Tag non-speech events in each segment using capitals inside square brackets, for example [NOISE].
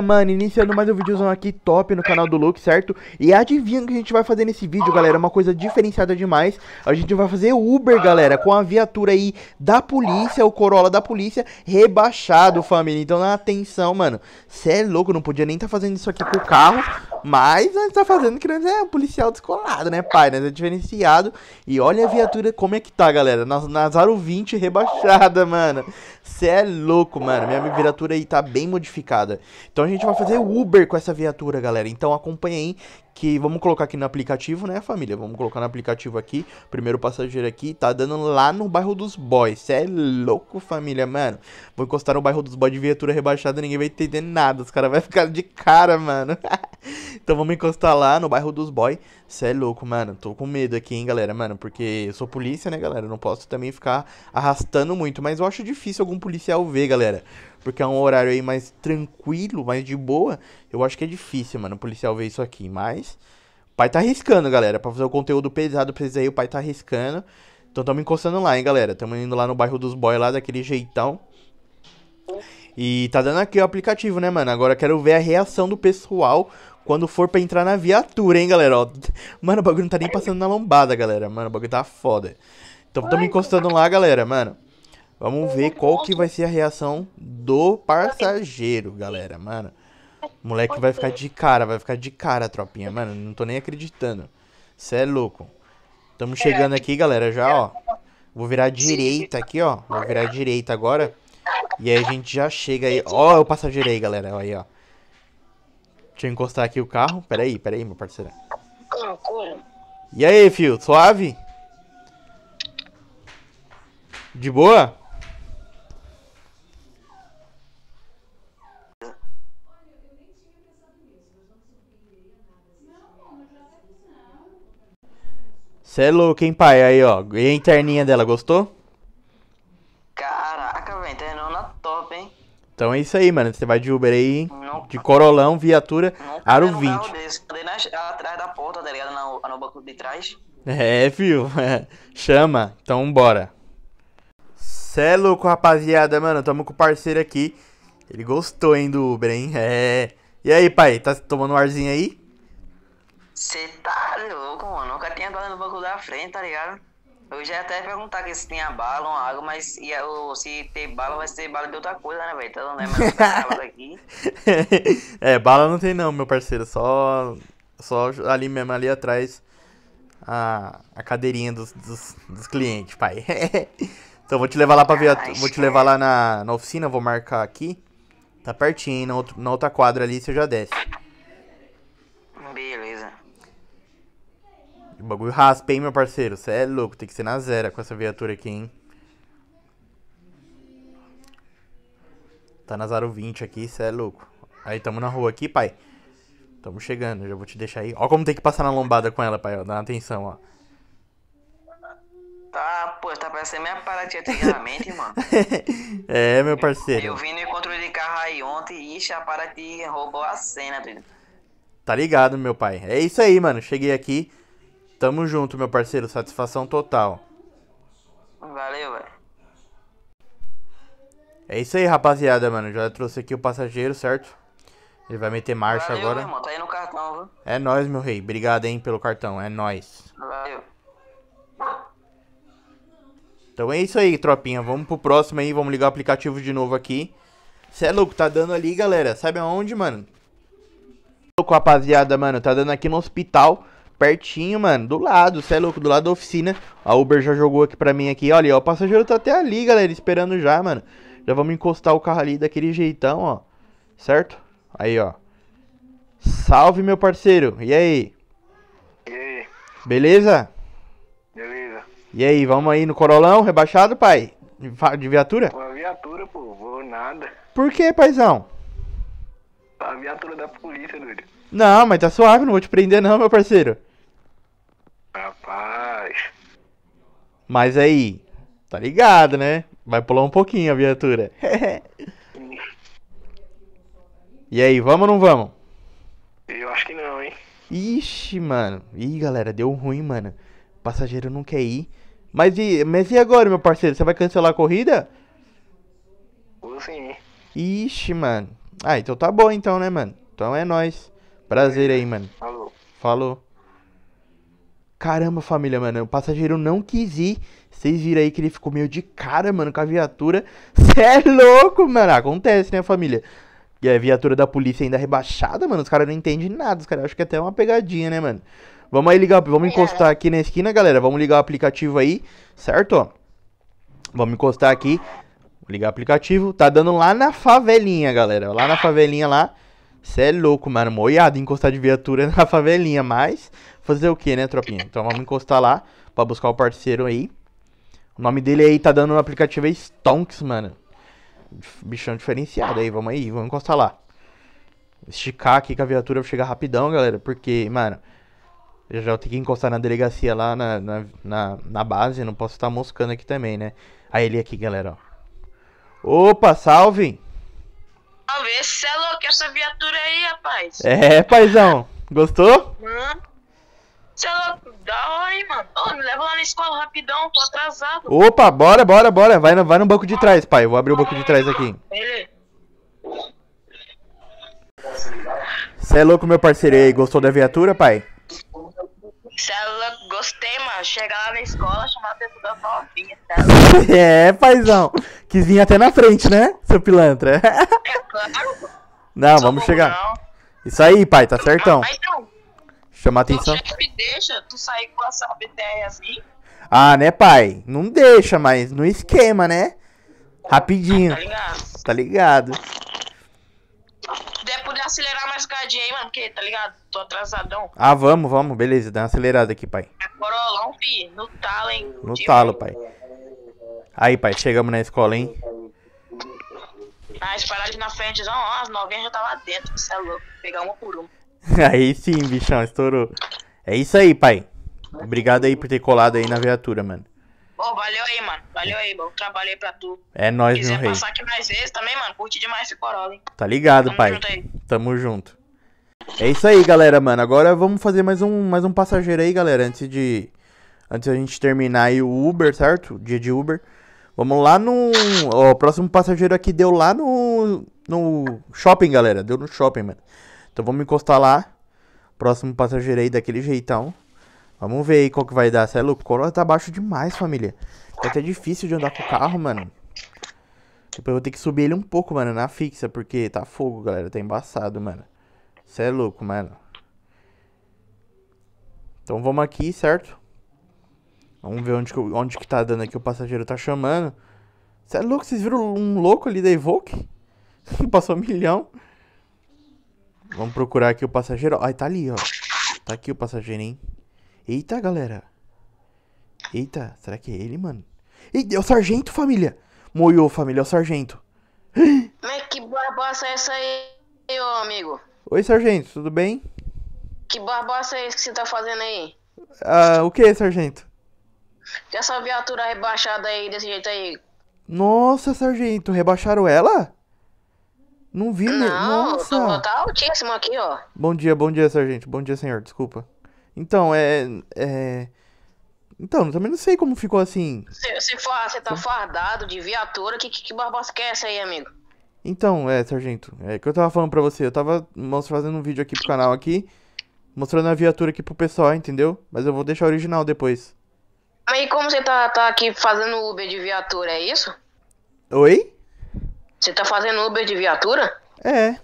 mano, iniciando mais um videozão aqui top no canal do Luke, certo? E adivinha o que a gente vai fazer nesse vídeo, galera, uma coisa diferenciada demais A gente vai fazer Uber, galera, com a viatura aí da polícia, o Corolla da polícia, rebaixado, família Então, atenção, mano, cê é louco, não podia nem tá fazendo isso aqui com o carro mas a gente tá fazendo que nós é um policial descolado, né, pai? Nós é diferenciado. E olha a viatura como é que tá, galera. aro 20 rebaixada, mano. Cê é louco, mano. Minha viatura aí tá bem modificada. Então a gente vai fazer Uber com essa viatura, galera. Então acompanha aí que vamos colocar aqui no aplicativo, né, família? Vamos colocar no aplicativo aqui, primeiro passageiro aqui, tá dando lá no bairro dos boys. Cê é louco, família, mano. Vou encostar no bairro dos boys de viatura rebaixada, ninguém vai entender nada. Os caras vão ficar de cara, mano. [LAUGHS] então vamos encostar lá no bairro dos boys. Cê é louco, mano. Tô com medo aqui, hein, galera, mano, porque eu sou polícia, né, galera? Eu não posso também ficar arrastando muito, mas eu acho difícil algum policial ver, galera porque é um horário aí mais tranquilo, mais de boa, eu acho que é difícil, mano, o policial ver isso aqui. Mas o pai tá arriscando, galera. Pra fazer o conteúdo pesado pra vocês aí, o pai tá arriscando. Então tamo encostando lá, hein, galera. Tamo indo lá no bairro dos boys lá, daquele jeitão. E tá dando aqui o aplicativo, né, mano? Agora quero ver a reação do pessoal quando for pra entrar na viatura, hein, galera. [LAUGHS] mano, o bagulho não tá nem passando na lombada, galera. Mano, o bagulho tá foda. Então tamo encostando lá, galera, mano. Vamos ver qual que vai ser a reação do passageiro, galera, mano. O moleque vai ficar de cara, vai ficar de cara, tropinha, mano. Não tô nem acreditando. Cê é louco. Tamo é. chegando aqui, galera, já, ó. Vou virar direita aqui, ó. Vou virar direita agora. E aí a gente já chega aí. Ó, o passageiro aí, galera. Ó, aí, ó. Deixa eu encostar aqui o carro. Pera aí, pera aí, meu parceiro. E aí, fio? Suave? De boa? Você é louco, hein, pai? Aí, ó. E a interninha dela, gostou? Caraca, velho, internona top, hein? Então é isso aí, mano. Você vai de Uber aí, não, de Corolão, viatura, não, Aro 20. Cadê na, atrás da porta, tá ligado? No, no banco de trás. É, viu? [LAUGHS] Chama. Então, bora. Cê é louco, rapaziada, mano. Tamo com o parceiro aqui. Ele gostou, hein, do Uber, hein? É. E aí, pai? Tá tomando um arzinho aí? Você tá louco, mano. Nunca tinha bala no banco da frente, tá ligado? Eu já ia até perguntar que se tinha bala ou água, mas ia, ou, se é tem bala, vai ser bala de outra coisa, né, velho? Então não é bala [LAUGHS] é, bala não tem não, meu parceiro. Só, só ali mesmo, ali atrás, a, a cadeirinha dos, dos, dos clientes, pai. [LAUGHS] então vou te levar lá pra ver. Ai, vou te levar lá na, na oficina, vou marcar aqui. Tá pertinho, na, outro, na outra quadra ali você já desce. O bagulho raspa, hein, meu parceiro? Você é louco, tem que ser na zero com essa viatura aqui, hein? Tá na 020 aqui, cê é louco. Aí, tamo na rua aqui, pai. Tamo chegando, já vou te deixar aí. Ó como tem que passar na lombada com ela, pai, ó. Dá atenção, ó. Tá, pô, tá parecendo minha paradinha antigamente, mano. [LAUGHS] é, meu parceiro. Eu, eu vim no encontro de carro aí ontem e ixi, a Paraty roubou a cena, doido. Tá ligado, meu pai. É isso aí, mano. Cheguei aqui. Tamo junto, meu parceiro. Satisfação total. Valeu, velho. É isso aí, rapaziada, mano. Já trouxe aqui o passageiro, certo? Ele vai meter marcha Valeu, agora. Meu irmão. Tá aí no cartão, viu? É nóis, meu rei. Obrigado, hein, pelo cartão. É nóis. Valeu. Então é isso aí, tropinha. Vamos pro próximo aí. Vamos ligar o aplicativo de novo aqui. Cê é louco, tá dando ali, galera. Sabe aonde, mano? Louco, rapaziada, mano. Tá dando aqui no hospital pertinho, mano, do lado, você é louco, do lado da oficina. A Uber já jogou aqui pra mim aqui, olha, ó, o passageiro tá até ali, galera, esperando já, mano. Já vamos encostar o carro ali daquele jeitão, ó, certo? Aí, ó. Salve, meu parceiro, e aí? E aí? Beleza? Beleza. E aí, vamos aí no Corolão, rebaixado, pai? De viatura? Uma viatura, pô, vou nada. Por que, paizão? A viatura da polícia, doido. Não, mas tá suave, não vou te prender não, meu parceiro. Rapaz. Mas aí, tá ligado, né? Vai pular um pouquinho a viatura. [LAUGHS] e aí, vamos ou não vamos? Eu acho que não, hein? Ixi, mano. Ih, galera, deu ruim, mano. O passageiro não quer ir. Mas e, mas e agora, meu parceiro? Você vai cancelar a corrida? Sim. Ixi, mano. Ah, então tá bom então, né, mano? Então é nós. Prazer aí, mano. Falou. Falou. Caramba, família, mano, o passageiro não quis ir. Vocês viram aí que ele ficou meio de cara, mano, com a viatura. [LAUGHS] Cê é louco, mano. Acontece, né, família? E a viatura da polícia ainda rebaixada, mano. Os caras não entendem nada. Os caras acham que é até uma pegadinha, né, mano? Vamos aí ligar, vamos encostar aqui na esquina, galera. Vamos ligar o aplicativo aí, certo? Vamos encostar aqui. Ligar o aplicativo. Tá dando lá na favelinha, galera. Lá na favelinha lá. Cê é louco, mano. Moiado encostar de viatura [LAUGHS] na favelinha, mas fazer o que, né, tropinha? Então vamos encostar lá pra buscar o parceiro aí. O nome dele aí tá dando no aplicativo é Stonks, mano. Bichão diferenciado aí, vamos aí, vamos encostar lá. Esticar aqui com a viatura pra chegar rapidão, galera, porque, mano, eu já tenho que encostar na delegacia lá na, na, na, na base, não posso estar tá moscando aqui também, né? Aí ele aqui, galera, ó. Opa, salve! Talvez, cê é louco, essa viatura aí, rapaz. É, paizão. Gostou? Mano. Hum? Cê é louco, da hora, hein, mano. Ô, me leva lá na escola rapidão, tô atrasado. Opa, bora, bora, bora. Vai no, vai no banco de trás, pai. Vou abrir o banco de trás aqui. Beleza. Cê é louco, meu parceiro aí. Gostou da viatura, pai? Cê é louco, gostei, mano. Chegar lá na escola, chamar a atenção cê é louco. é, paizão. Quis vir até na frente, né, seu pilantra? [LAUGHS] claro. Não, vamos chegar. Não. Isso aí, pai, tá certão. Ah, mas não. Chamar atenção. O chefe deixa tu sair com essa BTR assim? Ah, né, pai? Não deixa, mas no esquema, né? Rapidinho. tá ligado? Tá ligado. Deve poder acelerar mais o cadinho aí, mano, porque, tá ligado? Tô atrasadão. Ah, vamos, vamos. Beleza, dá uma acelerada aqui, pai. É corolão, fi. No talo, hein? No tipo, talo, pai. Aí, pai, chegamos na escola, hein? Ah, parar ali na frente, ó, as novinhas já tá lá dentro, você é louco. Pegar uma por uma. [LAUGHS] aí sim, bichão, estourou. É isso aí, pai. Obrigado aí por ter colado aí na viatura, mano. Pô, valeu aí, mano. Valeu aí, bom. Trabalhei pra tu. É nóis, meu rei. passar aqui mais vezes também, mano, curte demais esse Corolla, hein. Tá ligado, Tamo pai. Junto aí. Tamo junto. É isso aí, galera, mano. Agora vamos fazer mais um, mais um passageiro aí, galera, antes de... Antes a gente terminar aí o Uber, certo? O dia de Uber. Vamos lá no. Ó, o próximo passageiro aqui deu lá no. No shopping, galera. Deu no shopping, mano. Então vamos encostar lá. Próximo passageiro aí daquele jeitão. Vamos ver aí qual que vai dar. Você é louco? O Corolla tá baixo demais, família. Tá até difícil de andar com o carro, mano. Depois tipo, eu vou ter que subir ele um pouco, mano, na fixa, porque tá fogo, galera. Tá embaçado, mano. Você é louco, mano. Então vamos aqui, certo? Vamos ver onde que, onde que tá dando aqui. O passageiro tá chamando. Você é louco? Vocês viram um louco ali da Evoque? [LAUGHS] Passou um milhão. Vamos procurar aqui o passageiro. Ah, tá ali, ó. Tá aqui o passageiro, hein? Eita, galera. Eita, será que é ele, mano? Eita, é o sargento, família. Moiou, família, é o sargento. Mas é que barbosa é essa aí, ô amigo? Oi, sargento, tudo bem? Que barbosa é esse que você tá fazendo aí? Ah, o que, sargento? Tem essa viatura rebaixada aí desse jeito aí. Nossa, sargento, rebaixaram ela? Não vi, né? Nossa. Tá, tá altíssimo aqui, ó. Bom dia, bom dia, sargento. Bom dia, senhor. Desculpa. Então, é. é... Então, eu também não sei como ficou assim. você tá fardado de viatura, que, que, que é essa aí, amigo? Então, é, sargento, é que eu tava falando pra você, eu tava fazendo um vídeo aqui pro canal aqui, mostrando a viatura aqui pro pessoal, entendeu? Mas eu vou deixar original depois. Mas como você tá, tá aqui fazendo Uber de viatura, é isso? Oi? Você tá fazendo Uber de viatura? É.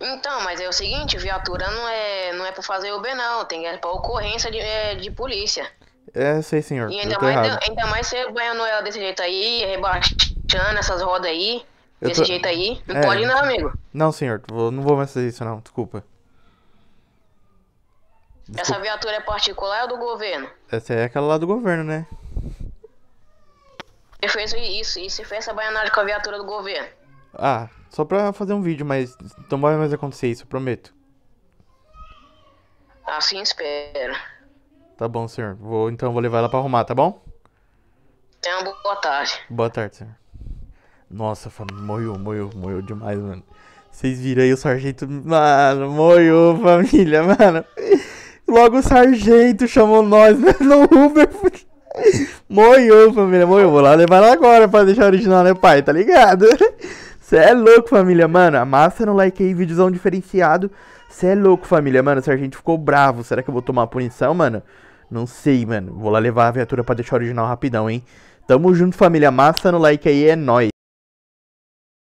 Então, mas é o seguinte, viatura não é, não é pra fazer Uber não, tem que é pra ocorrência de, é, de polícia. É, sei senhor. E ainda, mais, ainda, ainda mais você ganhando ela desse jeito aí, rebaixando essas rodas aí, eu desse tô... jeito aí. Não é. pode não, amigo. Não, senhor, não vou mais fazer isso não, desculpa. Essa viatura é particular ou do governo? Essa é aquela lá do governo, né? E fez isso, e fez essa baianagem com a viatura do governo? Ah, só pra fazer um vídeo, mas não vai mais acontecer isso, prometo. Assim espero. Tá bom, senhor. Vou, então vou levar ela pra arrumar, tá bom? Tenha uma boa tarde. Boa tarde, senhor. Nossa, família, morreu, morreu, morreu demais, mano. Vocês viram aí o sargento. Mano, morreu, família, mano. Logo o sargento chamou nós [LAUGHS] né? no Uber. Moiou, família, moiou. Vou lá levar ela agora pra deixar original, né, pai? Tá ligado? [LAUGHS] Cê é louco, família, mano. Amassa no like aí, videozão diferenciado. Cê é louco, família, mano. O sargento ficou bravo. Será que eu vou tomar punição, mano? Não sei, mano. Vou lá levar a viatura pra deixar original rapidão, hein? Tamo junto, família. Massa no like aí, é nóis.